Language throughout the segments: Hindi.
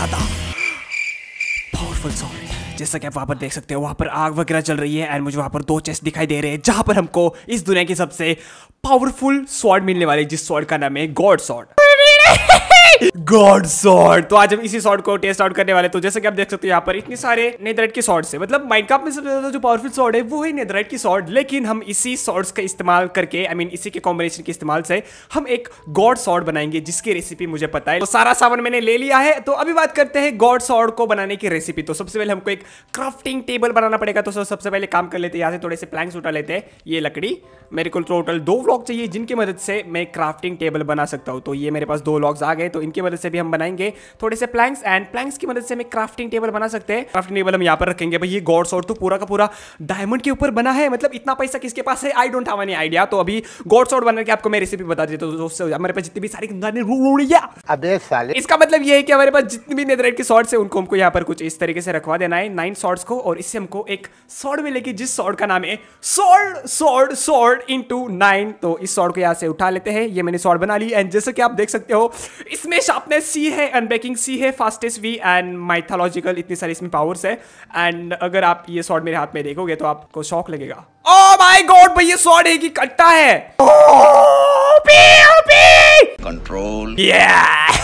ज्यादा पावरफुल सॉन्ग जैसा कि आप वहाँ पर देख सकते हो वहाँ पर आग वगैरह चल रही है एंड मुझे वहाँ पर दो चेस्ट दिखाई दे रहे हैं जहाँ पर हमको इस दुनिया की सबसे पावरफुल स्वॉर्ड मिलने वाली जिस स्वॉर्ड का नाम है गॉड स्वॉर्ड गॉड सॉर्ड तो आज हम इसी सॉर्ड को टेस्ट आउट करने वाले तो जैसे कि आप देख सकते हो यहाँ पर इतने सारे नेदराइट के सॉर्ड्स है मतलब माइनकाप में सबसे ज्यादा जो पावरफुल सॉर्ड है वो है नेदराइट की सॉर्ड लेकिन हम इसी सॉर्ड्स का इस्तेमाल करके आई I मीन mean, इसी के कॉम्बिनेशन के इस्तेमाल से हम एक गॉड सॉर्ड बनाएंगे जिसकी रेसिपी मुझे पता है तो सारा सामान मैंने ले लिया है तो अभी बात करते हैं गॉड सॉर्ड को बनाने की रेसिपी तो सबसे पहले हमको एक क्राफ्टिंग टेबल बनाना पड़ेगा तो सबसे पहले काम कर लेते हैं यहाँ से थोड़े से प्लैंक्स उठा लेते हैं ये लकड़ी मेरे को टोटल दो ब्लॉक चाहिए जिनकी मदद से मैं क्राफ्टिंग टेबल बना सकता हूँ तो ये मेरे पास दो ब्लॉक्स आ गए तो तो इनकी मदद से भी हम बनाएंगे थोड़े से प्लैंक्स एंड प्लैंक्स की मदद से हम क्राफ्टिंग टेबल बना सकते हैं क्राफ्टिंग टेबल हम यहाँ पर रखेंगे भाई ये गॉड्स और तो पूरा का पूरा डायमंड के ऊपर बना है मतलब इतना पैसा किसके पास है I don't have any idea तो अभी गॉड्स और बनाने की आपको मैं रेसिपी बता देता हूँ दोस्तों हमारे पास जितनी भी सारी गंगाने रू इसका मतलब ये है कि हमारे पास जितनी भी नेदराइट की शॉर्ट्स है उनको हमको यहाँ पर कुछ इस तरीके से रखवा देना है नाइन शॉर्ट्स को और इससे हमको एक शॉर्ट मिलेगी जिस शॉर्ट का नाम है sword sword sword into nine तो इस शॉर्ट को यहाँ से उठा लेते हैं ये मैंने शॉर्ट बना ली एंड जैसे कि आप देख सकते हो इसमें शार्पनेस सी है बेकिंग सी है फास्टेस्ट वी एंड माइथोलॉजिकल इतनी सारी इसमें पावर्स है एंड अगर आप ये शॉर्ट मेरे हाथ में देखोगे तो आपको शौक लगेगा ओ माय गॉड भाई ये शॉर्ट है कि कट्टा है कंट्रोल oh, yeah.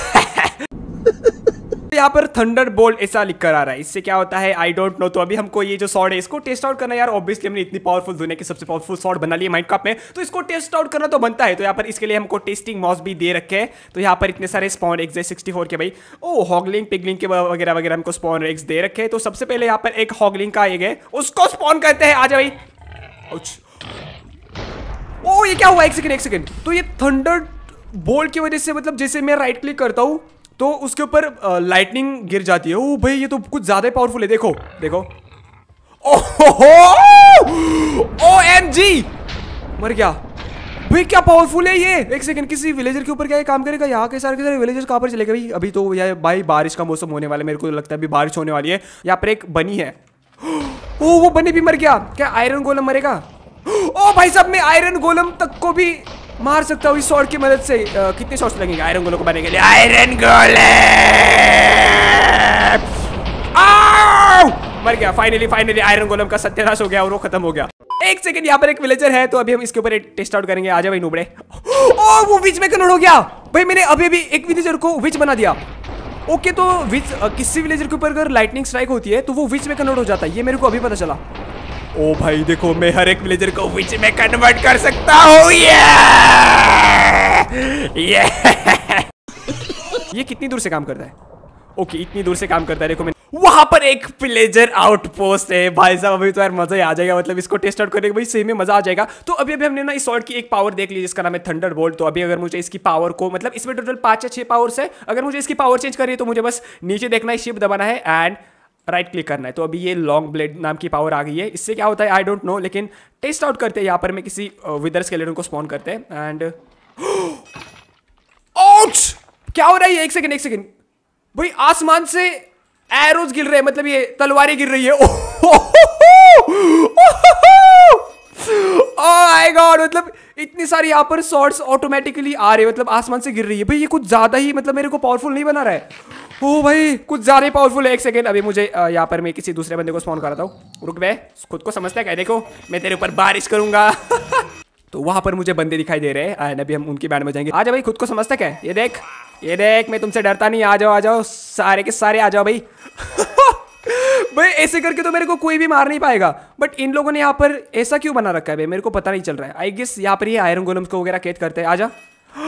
यहाँ पर थंडर बोल्ट ऐसा लिख कर आ रहा है इससे क्या होता है आई डोंट नो तो अभी हमको ये जो सॉर्ड है इसको टेस्ट आउट करना यार ऑब्वियसली हमने इतनी पावरफुल दुनिया की सबसे पावरफुल सॉर्ड बना लिया माइंड कप में तो इसको टेस्ट आउट करना तो बनता है तो यहाँ पर इसके लिए हमको टेस्टिंग मॉस भी दे रखे हैं तो यहाँ पर इतने सारे स्पॉन एग्ज है सिक्सटी फोर के भाई ओ हॉगलिंग पिगलिंग के वगैरह वगैरह हमको स्पॉन एग्स दे रखे तो सबसे पहले यहाँ पर एक हॉगलिंग का ये गए उसको स्पॉन करते हैं आ जाए भाई ओ oh, ये क्या हुआ एक सेकंड एक सेकंड तो ये थंडर बोल्ट की वजह से मतलब जैसे मैं राइट क्लिक करता हूँ तो उसके ऊपर लाइटनिंग गिर जाती है ओ भाई ये तो कुछ ज्यादा ही पावरफुल है देखो देखो ओ एम जी मर गया भाई क्या पावरफुल है ये एक सेकंड किसी विलेजर के ऊपर क्या ये काम करेगा यहाँ के सारे के सारे विलेजर कहाँ पर चले गए भाई अभी तो यार भाई बारिश का मौसम होने वाला है मेरे को लगता है अभी बारिश होने वाली है यहाँ पर एक बनी है ओ वो बनी भी मर गया क्या आयरन गोलम मरेगा ओ भाई साहब मैं आयरन गोलम तक को भी मार सकता हूँ इस शॉर्ट की मदद से कितने शॉट्स लगेंगे आयरन गोले को मारने के लिए आयरन गोले मर गया फाइनली फाइनली आयरन गोलम का सत्यानाश हो गया और वो खत्म हो गया एक सेकंड यहाँ पर एक विलेजर है तो अभी हम इसके ऊपर टेस्ट आउट करेंगे आजा भाई नुबड़े ओ वो विच में कन्वर्ट हो गया भाई मैंने अभी अभी एक विलेजर को विच बना दिया ओके तो विच किसी विलेजर के ऊपर अगर लाइटनिंग स्ट्राइक होती है तो वो विच में कन्वर्ट हो जाता है ये मेरे को अभी पता चला ओ भाई देखो मैं हर एक विलेजर को विच में कन्वर्ट कर सकता हूँ ये ये ये कितनी दूर से काम करता है ओके इतनी दूर से काम करता है देखो मैं वहां पर एक विलेजर आउटपोस्ट है भाई साहब अभी तो यार मजा ही आ जाएगा मतलब इसको टेस्ट आउट करने के भाई सही में मजा आ जाएगा तो अभी अभी हमने ना इस सॉर्ट की एक पावर देख ली जिसका नाम है थंडर बोल्ट तो अभी अगर मुझे इसकी पावर को मतलब इसमें टोटल पांच या छह पावर्स है अगर मुझे इसकी पावर चेंज करिए तो मुझे बस नीचे देखना है शिप दबाना है एंड राइट क्लिक करना है तो अभी ये लॉन्ग ब्लेड नाम की पावर आ गई है इससे क्या होता है आई डोंट नो लेकिन टेस्ट आउट करते हैं यहाँ पर मैं किसी विदर स्केलेटन को स्पॉन करते हैं एंड आउच क्या हो रहा है एक सेकंड एक सेकंड भाई आसमान से एरोज गिर रहे हैं मतलब ये तलवारें गिर रही है माय गॉड मतलब इतनी सारी यहाँ पर शॉर्ट्स ऑटोमेटिकली आ रहे हैं मतलब आसमान से गिर रही है भाई ये कुछ ज़्यादा ही मतलब मेरे को पावरफुल नहीं बना रहा है ओ भाई कुछ ज़्यादा पावरफुल है एक सेकेंड अभी मुझे यहाँ पर मैं किसी दूसरे बंदे को स्पॉन कराता हूँ रुक बे खुद को समझता है देखो मैं तेरे ऊपर बारिश करूंगा तो वहां पर मुझे बंदे दिखाई दे रहे हैं अभी हम उनकी बैंड में जाएंगे आजा भाई खुद को समझता क्या ये देख ये देख मैं तुमसे डरता नहीं आ जाओ आ जाओ सारे के सारे आ जाओ भाई भाई ऐसे करके तो मेरे को कोई भी मार नहीं पाएगा बट इन लोगों ने यहाँ पर ऐसा क्यों बना रखा है भाई मेरे को पता नहीं चल रहा है आई गेस यहाँ पर ये आयरन गोलम्स को वगैरह कैद करते हैं आजा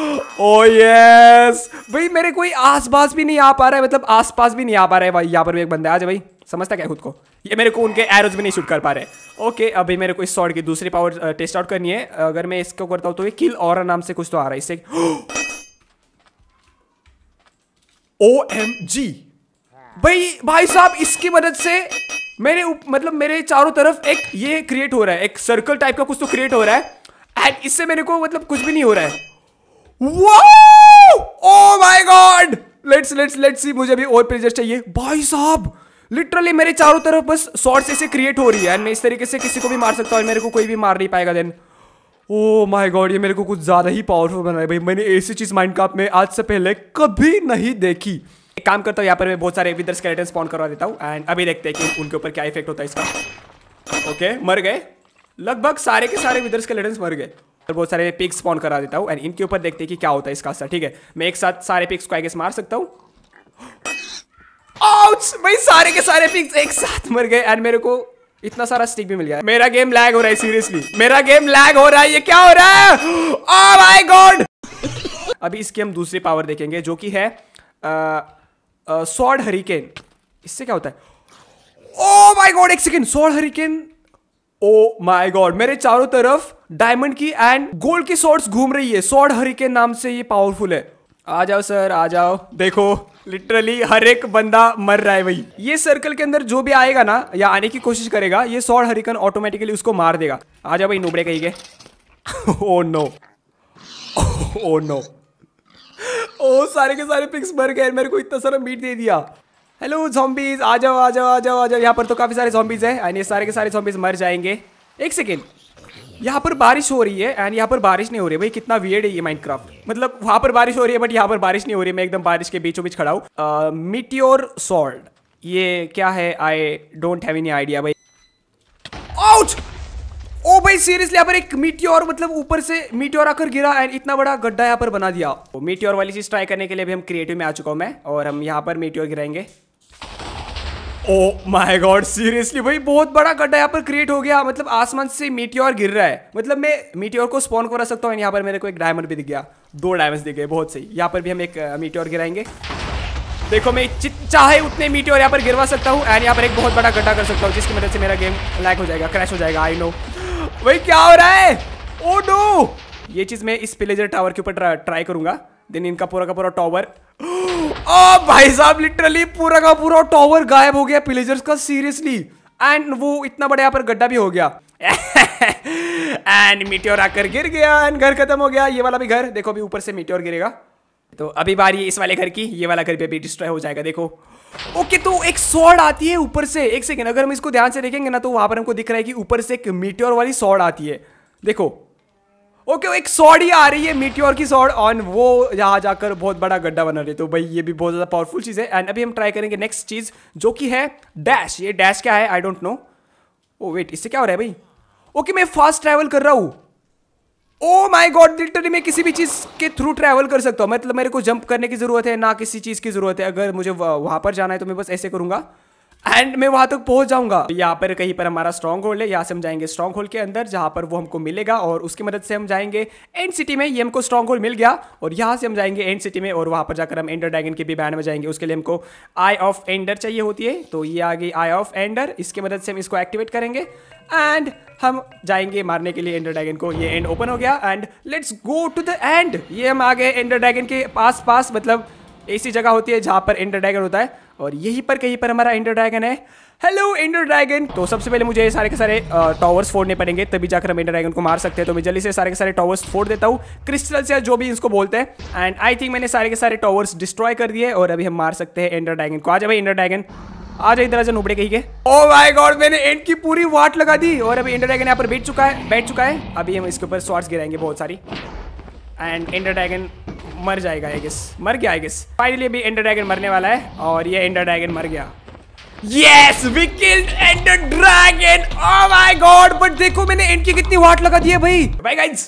ओ oh, यस भाई मेरे कोई आसपास भी नहीं आ पा रहा है मतलब आसपास भी नहीं आ पा रहा है भाई यहाँ पर भी एक बंदा आज भाई समझता क्या खुद को ये मेरे को उनके एरोज भी नहीं शूट कर पा रहे ओके अभी मेरे को इस शॉर्ट की दूसरी पावर टेस्ट आउट करनी है अगर मैं इसको करता हूँ तो ये किल और नाम से कुछ तो आ रहा है इससे ओ एम जी भाई भाई साहब इसकी मदद से मेरे उप, मतलब मेरे चारों तरफ एक ये क्रिएट हो रहा है एक सर्कल टाइप का कुछ तो क्रिएट हो रहा है एंड इससे मेरे को मतलब कुछ भी नहीं हो रहा है oh my god let's let's let's see मुझे भी और प्लेजर्स चाहिए भाई साहब लिटरली मेरे चारों तरफ बस शॉर्ट्स ऐसे क्रिएट हो रही है मैं इस तरीके से किसी को भी मार सकता हूँ मेरे को कोई भी मार नहीं पाएगा देन ओ माय गॉड ये मेरे को कुछ ज़्यादा ही पावरफुल बना है भाई मैंने ऐसी चीज़ माइंड का में आज से पहले कभी नहीं देखी एक काम करता हूँ यहाँ पर मैं बहुत सारे विदर्स स्केलेटन स्पॉन करवा देता हूँ एंड अभी देखते हैं कि उनके ऊपर क्या इफेक्ट होता है इसका ओके okay, मर गए लगभग सारे के सारे विदर्स स्केलेटन्स मर गए और बहुत सारे मैं पिक्स स्पॉन करा देता हूँ एंड इनके ऊपर देखते हैं कि क्या होता है इसका असर ठीक है मैं एक साथ सारे पिक्स को आगे मार सकता हूँ भाई सारे के सारे पिक्स एक साथ मर गए एंड मेरे को इतना सारा स्टिक भी मिल गया मेरा गेम लैग हो रहा है सीरियसली मेरा गेम लैग हो रहा है ये क्या हो रहा है ओह माय गॉड अभी इसके हम दूसरी पावर देखेंगे जो कि है सॉर्ड हरिकेन इससे क्या होता है ओ माय गॉड एक second sword hurricane oh my god मेरे चारों तरफ डायमंड की एंड गोल्ड की सॉर्ड्स घूम रही है सॉर्ड हरी के नाम से ये पावरफुल है आ जाओ सर आ जाओ देखो लिटरली हर एक बंदा मर रहा है भाई ये सर्कल के अंदर जो भी आएगा ना या आने की कोशिश करेगा ये सॉर्ड हरिकन ऑटोमेटिकली उसको मार देगा आ जाओ भाई नुबड़े कही के ओ नो ओ नो ओ सारे के सारे पिक्स मर गए मेरे को इतना सारा मीट दे दिया हेलो जॉम्बीज आ जाओ आ जाओ आ जाओ आ जाओ यहाँ पर तो काफ़ी सारे जॉम्बीज हैं एंड ये सारे के सारे जॉम्बीज मर जाएंगे एक सेकेंड यहाँ पर बारिश हो रही है एंड यहाँ पर बारिश नहीं हो रही है भाई कितना वियर्ड है ये माइनक्राफ्ट मतलब वहाँ पर बारिश हो रही है बट यहाँ पर बारिश नहीं हो रही है मैं एकदम बारिश के बीचों बीच खड़ा हूँ मिट्योर सॉल्ट ये क्या है I don't have any idea भाई आउट ओ भाई सीरियसली यहाँ पर एक मीटियोर मतलब ऊपर से मीटियोर आकर गिरा एंड इतना बड़ा गड्ढा यहाँ पर बना दिया मीटियोर तो वाली चीज ट्राई करने के लिए भी हम क्रिएटिव में आ चुका हूँ मैं और हम यहाँ पर मीटियोर गिराएंगे ओ माय गॉड सीरियसली भाई बहुत बड़ा गड्ढा यहाँ पर क्रिएट हो गया मतलब आसमान से मीटियोर गिर रहा है मतलब मैं मीटियोर को स्पॉन करा सकता हूँ यहाँ पर मेरे को एक डायमंड भी दिख गया दो डायमंड दिख गए बहुत सही यहाँ पर भी हम एक मीटियोर गिराएंगे देखो मैं चाहे उतने मीटियोर यहाँ पर गिरवा सकता हूँ एंड यहाँ पर एक बहुत बड़ा गड्ढा कर सकता हूँ जिसकी मदद से मेरा गेम लैक हो जाएगा क्रैश हो जाएगा आई नो भाई क्या हो रहा है ओ oh नो ये चीज़ मैं इस पिलेजर टावर के ऊपर ट्राई करूंगा देन इनका पूरा का पूरा टावर ओ भाई साहब लिटरली पूरा का पूरा टॉवर गायब हो गया पिलेजर्स का सीरियसली एंड वो इतना बड़ा यहाँ पर गड्ढा भी हो गया एंड मीटियोर आकर गिर गया एंड घर खत्म हो गया ये वाला भी घर देखो अभी ऊपर से मीटियोर गिरेगा तो अभी बारी इस वाले घर की ये वाला घर भी डिस्ट्रॉय हो जाएगा देखो ओके तो एक सॉर्ड आती है ऊपर से एक सेकेंड अगर हम इसको ध्यान से देखेंगे ना तो वहां पर हमको दिख रहा है कि ऊपर से एक मीटियोर वाली सॉर्ड आती है देखो ओके एक ही आ रही है मीटियोर की सॉड ऑन वो यहाँ जाकर बहुत बड़ा गड्ढा बना रही है तो भाई ये भी बहुत ज़्यादा पावरफुल चीज़ है एंड अभी हम ट्राई करेंगे नेक्स्ट चीज़ जो कि है डैश ये डैश क्या है I don't know oh wait इससे क्या हो रहा है भाई ओके मैं फास्ट ट्रैवल कर रहा हूँ ओ माई गॉड लिटरली मैं किसी भी चीज़ के थ्रू ट्रैवल कर सकता हूँ मतलब मेरे को जंप करने की ज़रूरत है ना किसी चीज़ की ज़रूरत है अगर मुझे वहाँ पर जाना है तो मैं बस ऐसे करूँगा एंड मैं वहां तक पहुंच जाऊंगा यहाँ पर कहीं पर हमारा स्ट्रॉन्ग होल्ड है यहाँ से हम जाएंगे स्ट्रॉन्ग होल्ड के अंदर जहां पर वो हमको मिलेगा और उसकी मदद से हम जाएंगे एंड सिटी में ये हमको स्ट्रॉन्ग होल्ड मिल गया और यहाँ से हम जाएंगे एंड सिटी में और वहां पर जाकर हम एंडर ड्रैगन के भी बैंड में जाएंगे उसके लिए हमको आई ऑफ एंडर चाहिए होती है तो ये आगे आई ऑफ एंडर इसकी मदद से हम इसको एक्टिवेट करेंगे एंड हम जाएंगे मारने के लिए एंडर ड्रैगन को ये एंड ओपन हो गया end let's go to the end ये हम आ गए एंडर ड्रैगन के पास पास मतलब ऐसी जगह होती है जहाँ पर एंडर ड्रैगन होता है और यहीं पर कहीं पर हमारा इंडो ड्रैगन है हेलो इंडो ड्रैगन तो सबसे पहले मुझे सारे के सारे टॉवर्स फोड़ने पड़ेंगे तभी जाकर हम इंडो ड्रैगन को मार सकते हैं तो मैं जल्दी से सारे के सारे टॉवर्स फोड़ देता हूँ क्रिस्टल्स या जो भी इसको बोलते हैं एंड आई थिंक मैंने सारे के सारे टॉवर्स डिस्ट्रॉय कर दिए और अभी हम मार सकते हैं इंडो ड्रैगन को आ जाए इंडो ड्रैगन आ जाए इधर आजा नुबड़े कहीं के ओ माय गॉड मैंने एंड की पूरी वाट लगा दी और अभी इंडो ड्रैगन यहाँ पर बैठ चुका है बैठ चुका है अभी हम इसके ऊपर शॉर्ट्स गिराएंगे बहुत सारी एंड इंडो ड्रैगन मर जाएगा आई गेस मर गया आई गेस फाइनली अभी एंडर ड्रैगन मरने वाला है और ये एंडर ड्रैगन मर गया Yes, we killed Ender Dragon. Oh my God! But देखो मैंने इनकी कितनी वाट लगा दी है भाई Bye guys.